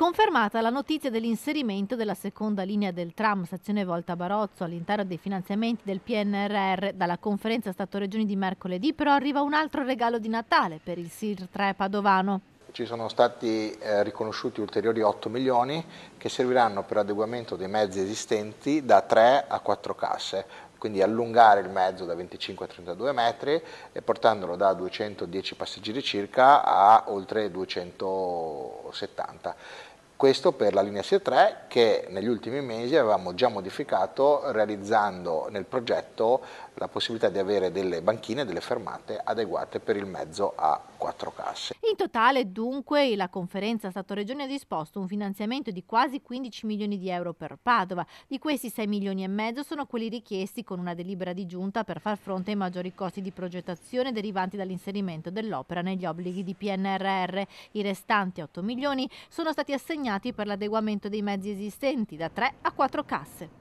confermata la notizia dell'inserimento della seconda linea del tram stazione Volta Barozzo all'interno dei finanziamenti del PNRR dalla conferenza Stato-Regioni di mercoledì, però arriva un altro regalo di Natale per il SIR 3 Padovano. Ci sono stati eh, riconosciuti ulteriori 8 milioni che serviranno per l'adeguamento dei mezzi esistenti da 3 a 4 casse, quindi allungare il mezzo da 25 a 32 metri e portandolo da 210 passeggeri circa a oltre 270. Questo per la linea SIA3 che negli ultimi mesi avevamo già modificato realizzando nel progetto la possibilità di avere delle banchine, delle fermate adeguate per il mezzo a quattro casse. In totale dunque la conferenza Stato-Regione ha disposto un finanziamento di quasi 15 milioni di euro per Padova. Di questi 6 milioni e mezzo sono quelli richiesti con una delibera di giunta per far fronte ai maggiori costi di progettazione derivanti dall'inserimento dell'opera negli obblighi di PNRR. I restanti 8 milioni sono stati assegnati assegnati per l'adeguamento dei mezzi esistenti da 3 a 4 casse.